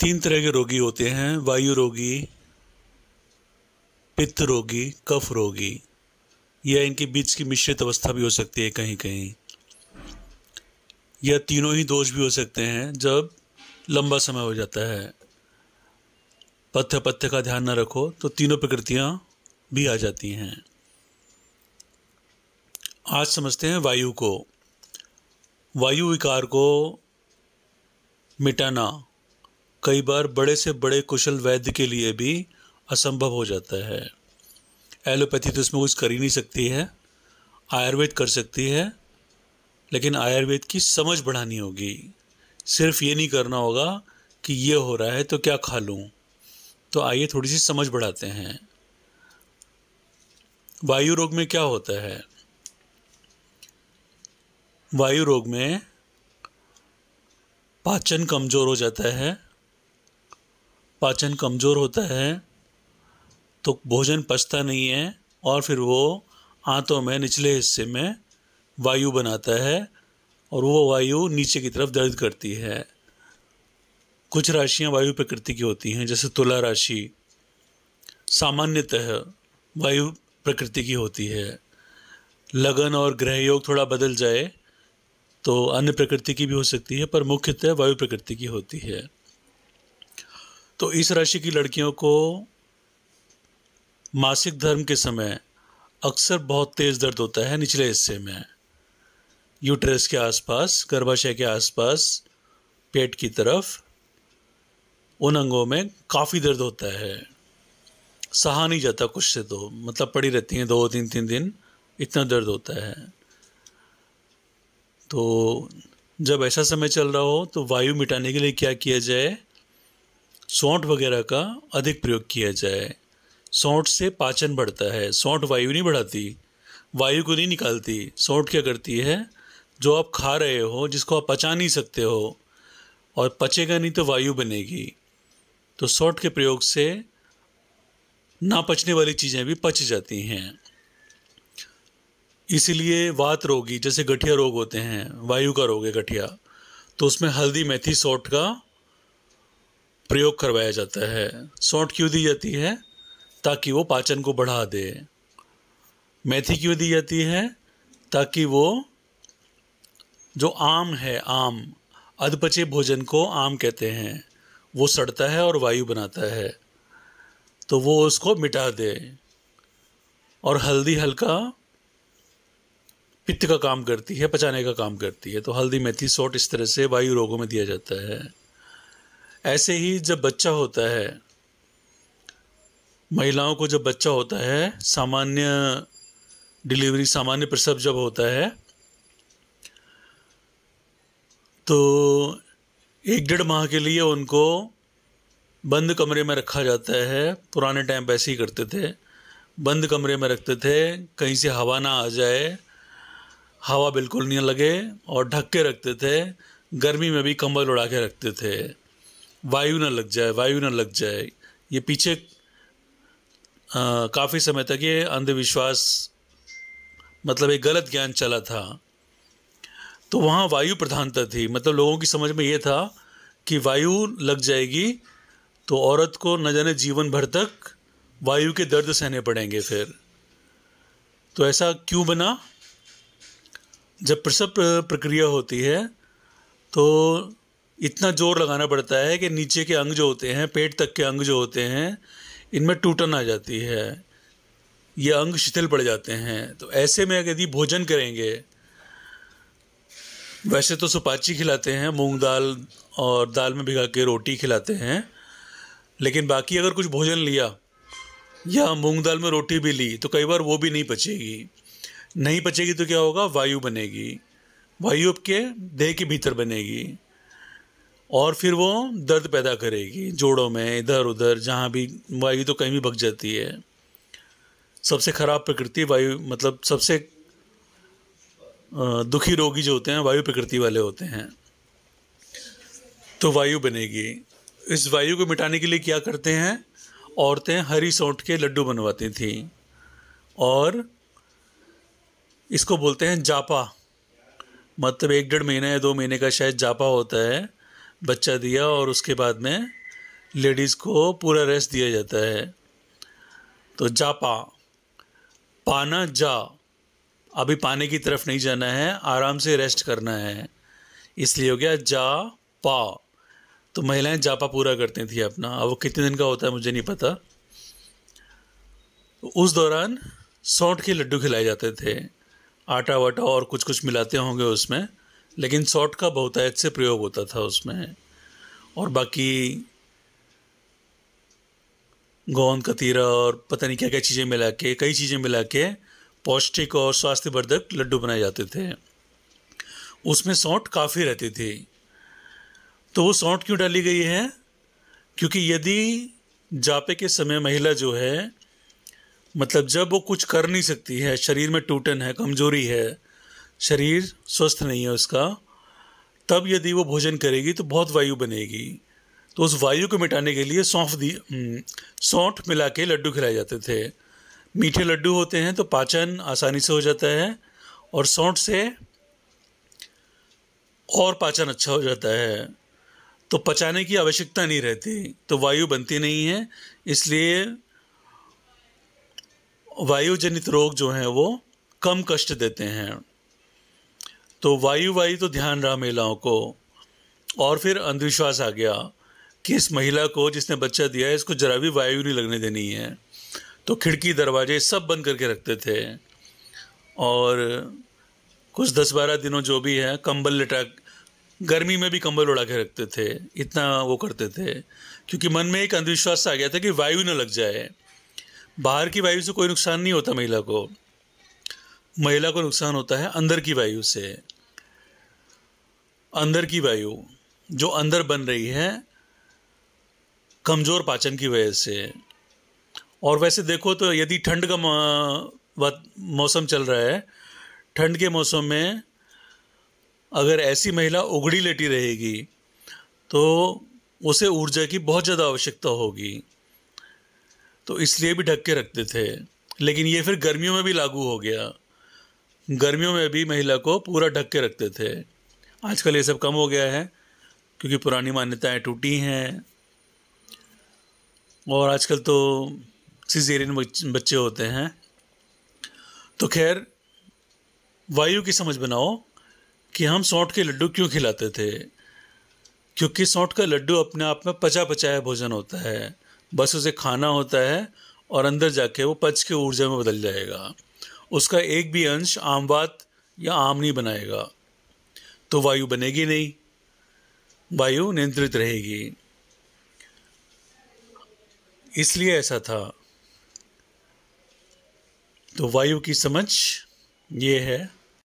तीन तरह के रोगी होते हैं वायु रोगी पित्त रोगी कफ रोगी या इनके बीच की मिश्रित अवस्था भी हो सकती है कहीं कहीं या तीनों ही दोष भी हो सकते हैं जब लंबा समय हो जाता है पथ्य पथ्य का ध्यान न रखो तो तीनों प्रकृतियाँ भी आ जाती हैं आज समझते हैं वायु को वायु विकार को मिटाना कई बार बड़े से बड़े कुशल वैद्य के लिए भी असंभव हो जाता है एलोपैथी तो इसमें कुछ कर ही नहीं सकती है आयुर्वेद कर सकती है लेकिन आयुर्वेद की समझ बढ़ानी होगी सिर्फ ये नहीं करना होगा कि ये हो रहा है तो क्या खा लूँ तो आइए थोड़ी सी समझ बढ़ाते हैं वायु रोग में क्या होता है वायु रोग में पाचन कमज़ोर हो जाता है पाचन कमज़ोर होता है तो भोजन पचता नहीं है और फिर वो आंतों में निचले हिस्से में वायु बनाता है और वो वायु नीचे की तरफ दर्द करती है कुछ राशियां वायु प्रकृति की होती हैं जैसे तुला राशि सामान्यतः वायु प्रकृति की होती है लगन और ग्रह योग थोड़ा बदल जाए तो अन्य प्रकृति की भी हो सकती है पर मुख्यतः वायु प्रकृति की होती है तो इस राशि की लड़कियों को मासिक धर्म के समय अक्सर बहुत तेज़ दर्द होता है निचले हिस्से में यूट्रस के आसपास गर्भाशय के आसपास पेट की तरफ उन अंगों में काफ़ी दर्द होता है सहा नहीं जाता कुछ से तो मतलब पड़ी रहती हैं दो तीन तीन दिन इतना दर्द होता है तो जब ऐसा समय चल रहा हो तो वायु मिटाने के लिए क्या किया जाए सौंठ वगैरह का अधिक प्रयोग किया जाए सौंठ से पाचन बढ़ता है सौंठ वायु नहीं बढ़ाती वायु को नहीं निकालती सौंठ क्या करती है जो आप खा रहे हो जिसको आप पचा नहीं सकते हो और पचेगा नहीं तो वायु बनेगी तो सौंठ के प्रयोग से ना पचने वाली चीज़ें भी पच जाती हैं इसीलिए वात रोगी जैसे गठिया रोग होते हैं वायु का रोग है गठिया तो उसमें हल्दी मेथी सौंठ का प्रयोग करवाया जाता है सौंट क्यों दी जाती है ताकि वो पाचन को बढ़ा दे मेथी क्यों दी जाती है ताकि वो जो आम है आम अधपचे भोजन को आम कहते हैं वो सड़ता है और वायु बनाता है तो वो उसको मिटा दे और हल्दी हल्का पित्त का काम करती है पचाने का काम करती है तो हल्दी मेथी सोट इस तरह से वायु रोगों में दिया जाता है ऐसे ही जब बच्चा होता है महिलाओं को जब बच्चा होता है सामान्य डिलीवरी सामान्य प्रसव जब होता है तो एक डेढ़ माह के लिए उनको बंद कमरे में रखा जाता है पुराने टाइम ऐसे ही करते थे बंद कमरे में रखते थे कहीं से हवा ना आ जाए हवा बिल्कुल नहीं लगे और ढक के रखते थे गर्मी में भी कंबल उड़ा के रखते थे वायु ना लग जाए वायु ना लग जाए ये पीछे काफ़ी समय तक ये अंधविश्वास मतलब एक गलत ज्ञान चला था तो वहाँ वायु प्रधानता थी मतलब लोगों की समझ में ये था कि वायु लग जाएगी तो औरत को न जाने जीवन भर तक वायु के दर्द सहने पड़ेंगे फिर तो ऐसा क्यों बना जब प्रसव प्रक्रिया होती है तो इतना जोर लगाना पड़ता है कि नीचे के अंग जो होते हैं पेट तक के अंग जो होते हैं इनमें टूटन आ जाती है ये अंग शिथिल पड़ जाते हैं तो ऐसे में यदि भोजन करेंगे वैसे तो सुपाची खिलाते हैं मूंग दाल और दाल में भिगा के रोटी खिलाते हैं लेकिन बाकी अगर कुछ भोजन लिया या मूंग दाल में रोटी भी ली तो कई बार वो भी नहीं पचेगी नहीं पचेगी तो क्या होगा वायु बनेगी वायु आपके देह के भीतर बनेगी और फिर वो दर्द पैदा करेगी जोड़ों में इधर उधर जहाँ भी वायु तो कहीं भी भग जाती है सबसे ख़राब प्रकृति वायु मतलब सबसे दुखी रोगी जो होते हैं वायु प्रकृति वाले होते हैं तो वायु बनेगी इस वायु को मिटाने के लिए क्या करते हैं औरतें हरी सौंठ के लड्डू बनवाती थीं और इसको बोलते हैं जापा मतलब एक डेढ़ महीने या दो महीने का शायद जापा होता है बच्चा दिया और उसके बाद में लेडीज़ को पूरा रेस्ट दिया जाता है तो जापा पाना जा अभी पाने की तरफ नहीं जाना है आराम से रेस्ट करना है इसलिए हो गया जा पा तो महिलाएं जापा पूरा करती थी अपना अब वो कितने दिन का होता है मुझे नहीं पता तो उस दौरान सौंठ के लड्डू खिलाए जाते थे आटा वाटा और कुछ कुछ मिलाते होंगे उसमें लेकिन शॉर्ट का बहुतायत से प्रयोग होता था उसमें और बाकी गोंद कतीरा और पता नहीं क्या क्या चीज़ें मिला के कई चीज़ें मिला के पौष्टिक और स्वास्थ्यवर्धक लड्डू बनाए जाते थे उसमें सौंठ काफ़ी रहती थी तो वो सौंठ क्यों डाली गई है क्योंकि यदि जापे के समय महिला जो है मतलब जब वो कुछ कर नहीं सकती है शरीर में टूटन है कमजोरी है शरीर स्वस्थ नहीं है उसका तब यदि वो भोजन करेगी तो बहुत वायु बनेगी तो उस वायु को मिटाने के लिए सौंफ दी हम्म, सौंठ मिला के लड्डू खिलाए जाते थे मीठे लड्डू होते हैं तो पाचन आसानी से हो जाता है और सौंठ से और पाचन अच्छा हो जाता है तो पचाने की आवश्यकता नहीं रहती तो वायु बनती नहीं है इसलिए वायुजनित रोग जो हैं वो कम कष्ट देते हैं तो वायु वायु तो ध्यान रहा महिलाओं को और फिर अंधविश्वास आ गया कि इस महिला को जिसने बच्चा दिया है इसको जरा भी वायु नहीं लगने देनी है तो खिड़की दरवाजे सब बंद करके रखते थे और कुछ दस बारह दिनों जो भी है कंबल लटा गर्मी में भी कंबल उड़ा के रखते थे इतना वो करते थे क्योंकि मन में एक अंधविश्वास आ गया था कि वायु न लग जाए बाहर की वायु से कोई नुकसान नहीं होता महिला को महिला को नुकसान होता है अंदर की वायु से अंदर की वायु जो अंदर बन रही है कमज़ोर पाचन की वजह से और वैसे देखो तो यदि ठंड का मौसम चल रहा है ठंड के मौसम में अगर ऐसी महिला उगड़ी लेटी रहेगी तो उसे ऊर्जा की बहुत ज़्यादा आवश्यकता होगी तो इसलिए भी ढक के रखते थे लेकिन ये फिर गर्मियों में भी लागू हो गया गर्मियों में भी महिला को पूरा ढक के रखते थे आजकल ये सब कम हो गया है क्योंकि पुरानी मान्यताएं टूटी हैं और आजकल तो सीजेरियन बच्चे होते हैं तो खैर वायु की समझ बनाओ कि हम सौट के लड्डू क्यों खिलाते थे क्योंकि सौंठ का लड्डू अपने आप में पचा पचाया भोजन होता है बस उसे खाना होता है और अंदर जाके वो पच के ऊर्जा में बदल जाएगा उसका एक भी अंश आमवात या आम नहीं बनाएगा तो वायु बनेगी नहीं वायु नियंत्रित रहेगी इसलिए ऐसा था तो वायु की समझ ये है